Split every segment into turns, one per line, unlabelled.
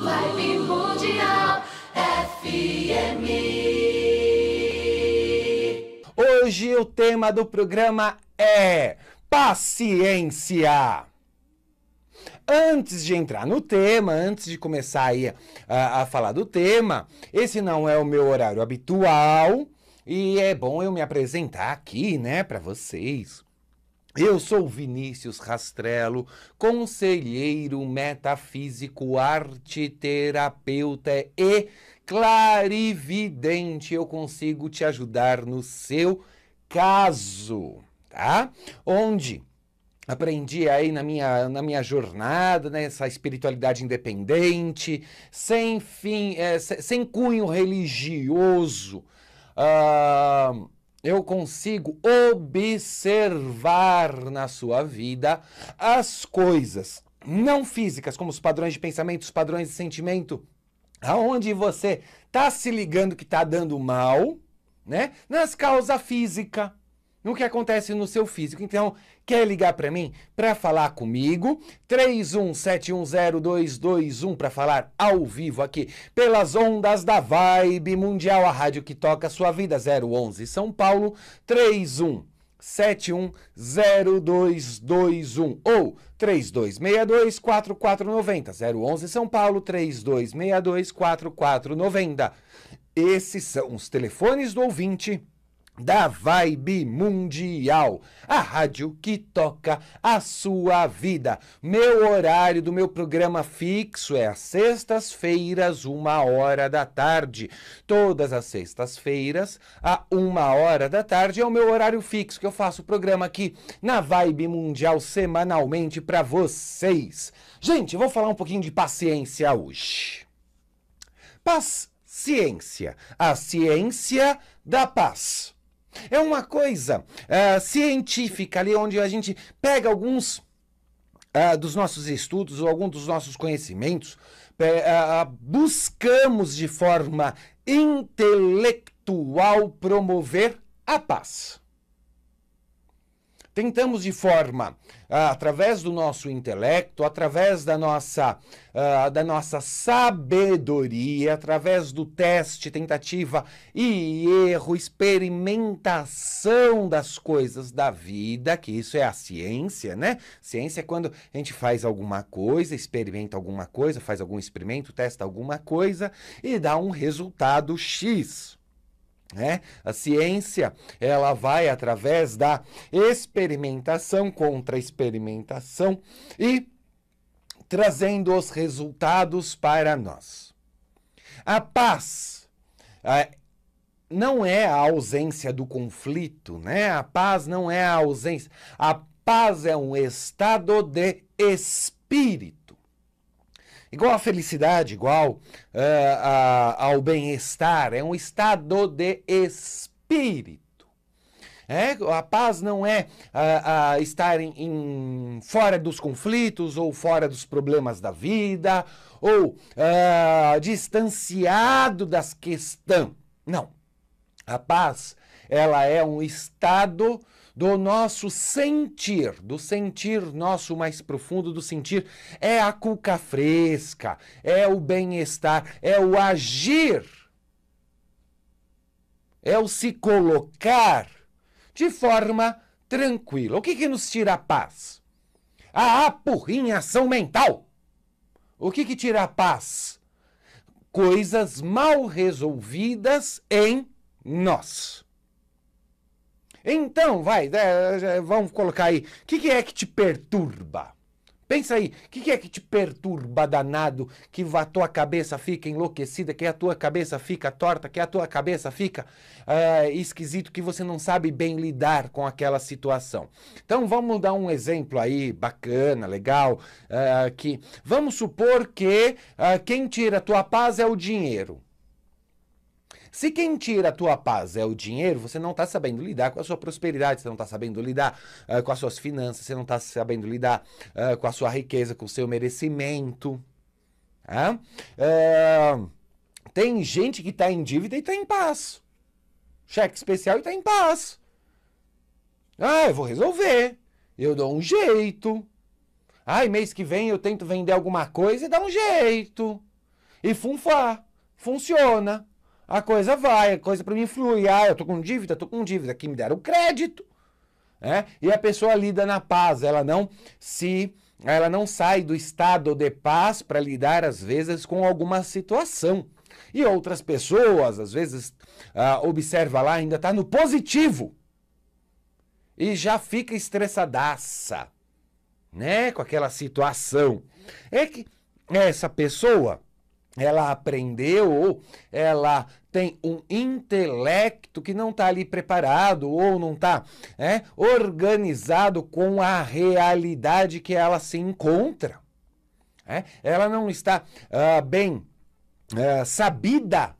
Live Mundial FM.
Hoje o tema do programa é paciência. Antes de entrar no tema, antes de começar aí a, ah, a falar do tema, esse não é o meu horário habitual e é bom eu me apresentar aqui, né, para vocês. Eu sou Vinícius Rastrello, conselheiro metafísico, terapeuta e clarividente. Eu consigo te ajudar no seu caso, tá? Onde aprendi aí na minha, na minha jornada, nessa né, espiritualidade independente, sem fim, é, sem cunho religioso. Uh eu consigo observar na sua vida as coisas não físicas, como os padrões de pensamento, os padrões de sentimento, aonde você está se ligando que está dando mal, né? Nas causas físicas no que acontece no seu físico. Então, quer ligar para mim para falar comigo? 31710221 para falar ao vivo aqui pelas ondas da Vibe Mundial, a rádio que toca a sua vida 011 São Paulo 31 710221 ou 3262-4490, 011 São Paulo 3262-4490. Esses são os telefones do ouvinte da Vibe Mundial, a rádio que toca a sua vida. Meu horário do meu programa fixo é às sextas-feiras, uma hora da tarde. Todas as sextas-feiras, a uma hora da tarde, é o meu horário fixo que eu faço o programa aqui na Vibe Mundial semanalmente para vocês. Gente, vou falar um pouquinho de paciência hoje. Paz. Ciência, a ciência da paz. É uma coisa uh, científica ali onde a gente pega alguns uh, dos nossos estudos ou algum dos nossos conhecimentos, uh, buscamos de forma intelectual promover a paz. Tentamos de forma, ah, através do nosso intelecto, através da nossa, ah, da nossa sabedoria, através do teste, tentativa e erro, experimentação das coisas da vida, que isso é a ciência, né? Ciência é quando a gente faz alguma coisa, experimenta alguma coisa, faz algum experimento, testa alguma coisa e dá um resultado X. Né? A ciência ela vai através da experimentação contra experimentação e trazendo os resultados para nós. A paz é, não é a ausência do conflito, né? A paz não é a ausência. A paz é um estado de espírito. Igual à felicidade, igual uh, a, ao bem-estar, é um estado de espírito. É, a paz não é estar em, em, fora dos conflitos ou fora dos problemas da vida ou eh, distanciado das questões. Não. A paz, ela é um estado do nosso sentir, do sentir nosso mais profundo, do sentir, é a cuca fresca, é o bem-estar, é o agir, é o se colocar de forma tranquila. O que, que nos tira a paz? A apurrinhação mental. O que, que tira a paz? Coisas mal resolvidas em nós. Então, vai, é, é, é, vamos colocar aí. O que, que, é que te perturba? Pensa aí, o que, que, é que te perturba, danado, que a tua cabeça fica enlouquecida, que a tua cabeça fica torta, que a tua cabeça fica uh, esquisito, que você não sabe bem lidar com aquela situação. Então vamos dar um exemplo aí bacana, legal, uh, que vamos supor que quem tira a tua paz é o dinheiro. Se quem tira a tua paz é o dinheiro, você não está sabendo lidar com a sua prosperidade, você não está sabendo lidar uh, com as suas finanças, você não está sabendo lidar uh, com a sua riqueza, com o seu merecimento. Uh, tem gente que está em dívida e está em paz. Cheque especial e está em paz. Ah, eu vou resolver. Eu dou um jeito. Ai, mês que vem eu tento vender alguma coisa e dá um jeito. E funfá. Funciona a coisa vai, a coisa para mim flui. Ah, eu tô com dívida, tô com dívida, que me deram crédito. Né? E a pessoa lida na paz, ela não se ela não sai do estado de paz para lidar às vezes com alguma situação. E outras pessoas, às vezes, ah, observa lá, ainda está no positivo. E já fica estressadaça, né? Com aquela situação. É que essa pessoa ela aprendeu ou ela tem um intelecto que não está ali preparado ou não está é, organizado com a realidade que ela se encontra. É? Ela não está uh, bem uh, sabida,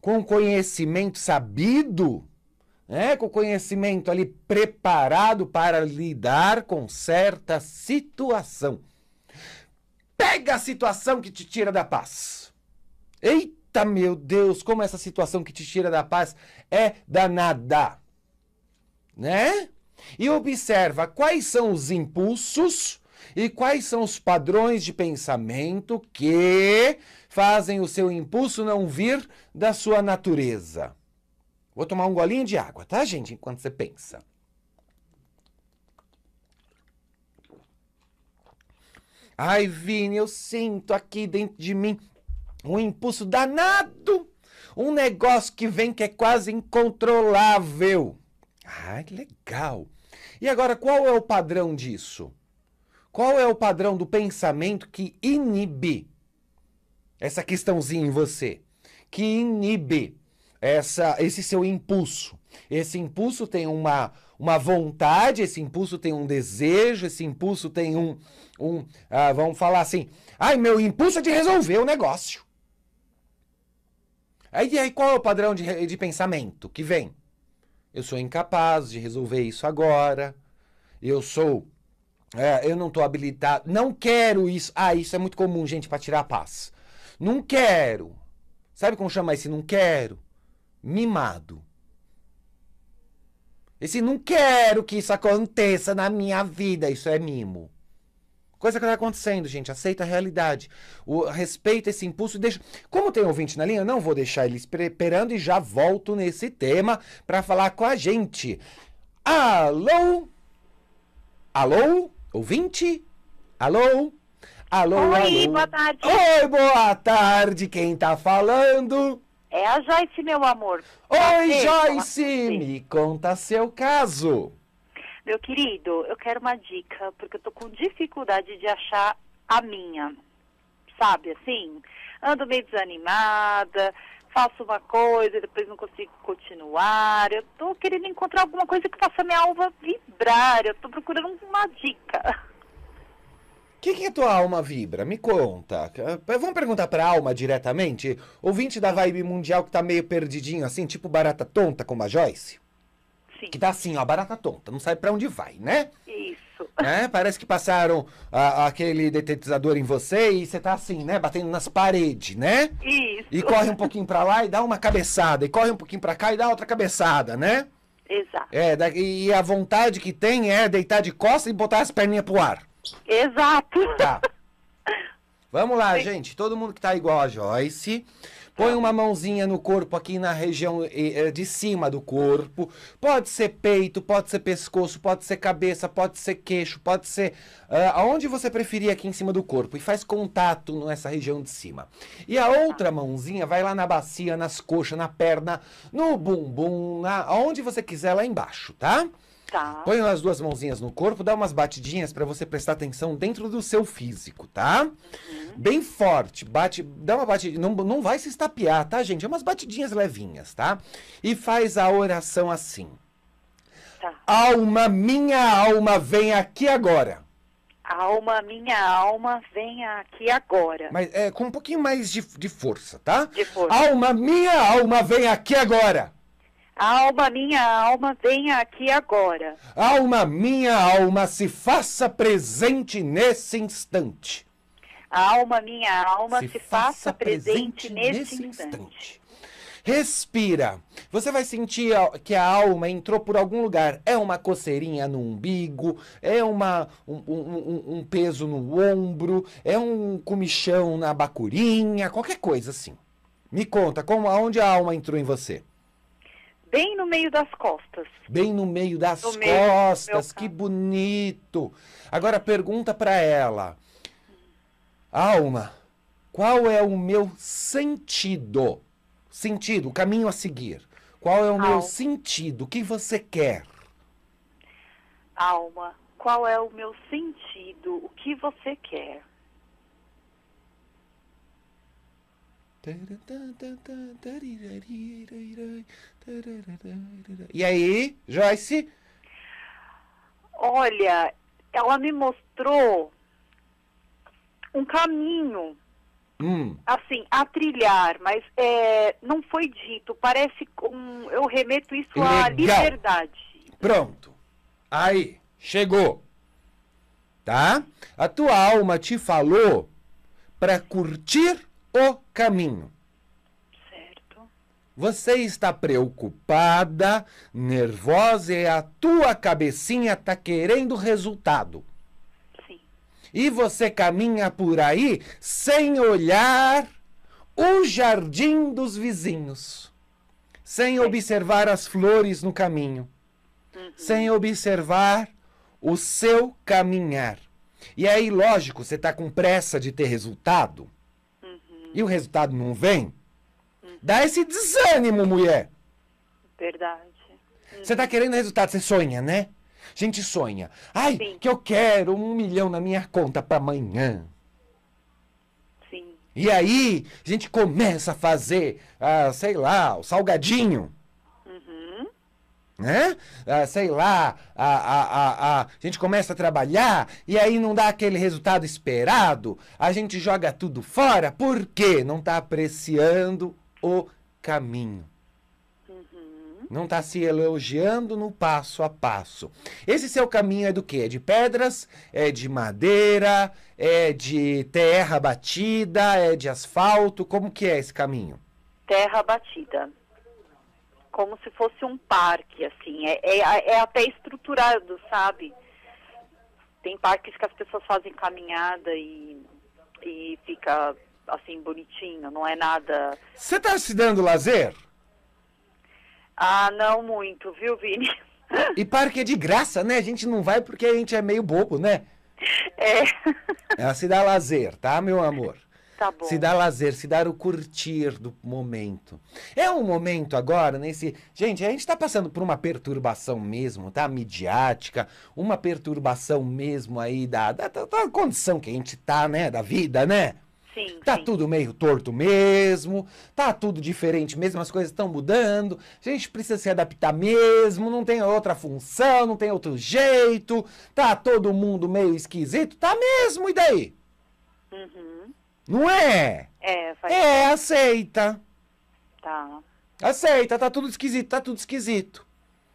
com conhecimento sabido, né? com conhecimento ali preparado para lidar com certa situação pega a situação que te tira da paz. Eita, meu Deus, como essa situação que te tira da paz é danada. Né? E observa quais são os impulsos e quais são os padrões de pensamento que fazem o seu impulso não vir da sua natureza. Vou tomar um golinho de água, tá, gente? Enquanto você pensa. Ai, Vini, eu sinto aqui dentro de mim um impulso danado, um negócio que vem que é quase incontrolável. Ai, legal. E agora, qual é o padrão disso? Qual é o padrão do pensamento que inibe essa questãozinha em você? Que inibe essa, esse seu impulso. Esse impulso tem uma, uma vontade, esse impulso tem um desejo, esse impulso tem um, um, ah, vamos falar assim, ai, meu impulso é de resolver o negócio. Aí, aí qual é o padrão de, de pensamento que vem? Eu sou incapaz de resolver isso agora. Eu sou. É, eu não estou habilitado. Não quero isso. Ah, isso é muito comum, gente, para tirar a paz. Não quero. Sabe como chama esse não quero? Mimado. Esse não quero que isso aconteça na minha vida. Isso é mimo. Coisa que está acontecendo, gente. Aceita a realidade. O, respeita esse impulso e deixa. Como tem ouvinte na linha, não vou deixar ele esperando e já volto nesse tema para falar com a gente. Alô? Alô? Ouvinte? Alô? Alô, Oi, alô. boa
tarde. Oi, boa
tarde. Quem está falando? É a Joyce, meu amor. Oi, Joyce, me conta seu caso.
Meu querido, eu quero uma dica, porque eu tô com dificuldade de achar a minha. Sabe assim? Ando meio desanimada, faço uma coisa, e depois não consigo continuar. Eu tô querendo encontrar alguma coisa que faça minha alma vibrar. Eu tô procurando uma dica.
O que, que a tua alma vibra? Me conta. Vamos perguntar pra alma diretamente? Ouvinte da vibe mundial que tá meio perdidinho assim, tipo barata tonta como a Joyce? Sim. Que tá assim, ó, barata tonta, não sabe para onde vai, né? Isso. Né? Parece que passaram a, aquele detetizador em você e você tá assim, né? Batendo nas paredes, né? Isso. E corre um pouquinho para lá e dá uma cabeçada, e corre um pouquinho para cá e dá outra cabeçada, né? Exato. É, e a vontade que tem é deitar de costas e botar as perninhas pro ar. Exato. Tá. Vamos lá, Sim. gente. Todo mundo que tá igual a Joyce. Põe uma mãozinha no corpo aqui na região é, de cima do corpo. Pode ser peito, pode ser pescoço, pode ser cabeça, pode ser queixo, pode ser uh, aonde você preferir aqui em cima do corpo. E faz contato nessa região de cima. E a outra mãozinha vai lá na bacia, nas coxas, na perna, no bumbum, na, aonde você quiser lá embaixo, tá? Tá. Põe as duas mãozinhas no corpo, dá umas batidinhas para você prestar atenção dentro do seu físico, tá? Uhum. Bem forte, bate, dá uma batidinha, não, não vai se estapear, tá, gente? É umas batidinhas levinhas, tá? E faz a oração assim. Tá. Alma, minha alma, vem aqui agora.
Alma, minha alma, venha aqui agora. Mas
é com um pouquinho mais de, de força, tá? De força. Alma, minha alma, vem aqui agora. Alma, minha alma, venha aqui agora. Alma, minha alma, se faça presente nesse instante. Alma, minha alma, se, se faça, faça, presente, presente nesse, nesse instante. instante. Respira. Você vai sentir que a alma entrou por algum lugar. É uma coceirinha no umbigo, é uma, um, um, um, peso no ombro, é um comichão na bacurinha, qualquer coisa assim. Me conta, como aonde a alma entrou em você?
bem no meio das costas.
Bem no meio das no costas, meio que bonito. Agora pergunta para ela. Alma, qual é o meu sentido? Sentido, o caminho a seguir. Qual é o Alma. meu sentido? O que você quer?
Alma, qual é o meu sentido? O que você quer?
E aí, Joyce? Olha,
ela me mostrou um caminho, hum. assim, a trilhar, mas é, não foi dito. Parece com, eu remeto isso Legal. à liberdade.
Pronto. Aí, chegou. Tá? A tua alma te falou para curtir o caminho. Certo. Você está preocupada, nervosa e é a tua cabecinha está querendo resultado. Sim. E você caminha por aí sem olhar o jardim dos vizinhos, sem Sim. observar as flores no caminho, uhum. sem observar o seu caminhar. E aí, lógico, você está com pressa de ter resultado e o resultado não vem, uhum. dá esse desânimo, mulher. Verdade. Você uhum. tá querendo resultado, você sonha, né? A gente sonha. Ai, Sim. que eu quero um milhão na minha conta para amanhã. Sim. E aí, a gente começa a fazer, ah, sei lá, o salgadinho né? Ah, sei lá, a, a, a, a, gente começa a trabalhar e aí não dá aquele resultado esperado, a gente joga tudo fora, porque não está apreciando o caminho. Uhum. Não está se elogiando no passo a passo. Esse seu caminho é do que? É de pedras? É de madeira? É de terra batida? É de asfalto? Como que é esse caminho?
Terra batida como se fosse um parque, assim. É, é, é até estruturado, sabe? Tem parques que as pessoas fazem caminhada e, e fica assim bonitinho, não é nada.
Você está se dando lazer?
Ah, não muito, viu, Vini?
E parque é de graça, né? A gente não vai porque a gente é meio bobo, né? É. Ela se dá lazer, tá, meu amor? Tá se dar lazer, se dar o curtir do momento. É um momento agora nesse. Gente, a gente está passando por uma perturbação mesmo, tá? Midiática, uma perturbação mesmo aí da, da, da condição que a gente tá, né? Da vida, né? Sim, tá sim. tudo meio torto mesmo, tá tudo diferente mesmo, as coisas estão mudando, a gente precisa se adaptar mesmo, não tem outra função, não tem outro jeito, tá todo mundo meio esquisito, tá mesmo, e daí? Uhum. Não é? É, faz É, aceita. Tá. Aceita, tá tudo esquisito, tá tudo esquisito.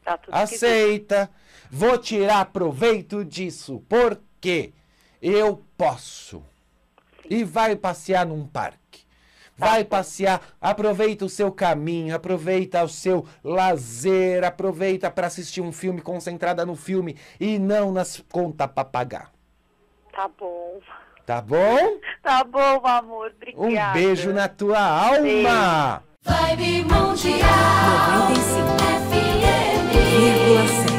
Tá tudo aceita. Vou tirar proveito disso, porque eu posso. Sim. E vai passear num parque. Tá vai passear, aproveita o seu caminho, aproveita o seu lazer, aproveita para assistir um filme concentrada no filme e não nas contas para pagar.
Tá bom.
Tá bom?
Tá bom, amor. Obrigada. Um beijo
na tua alma.
Vibe Mundial 95 FM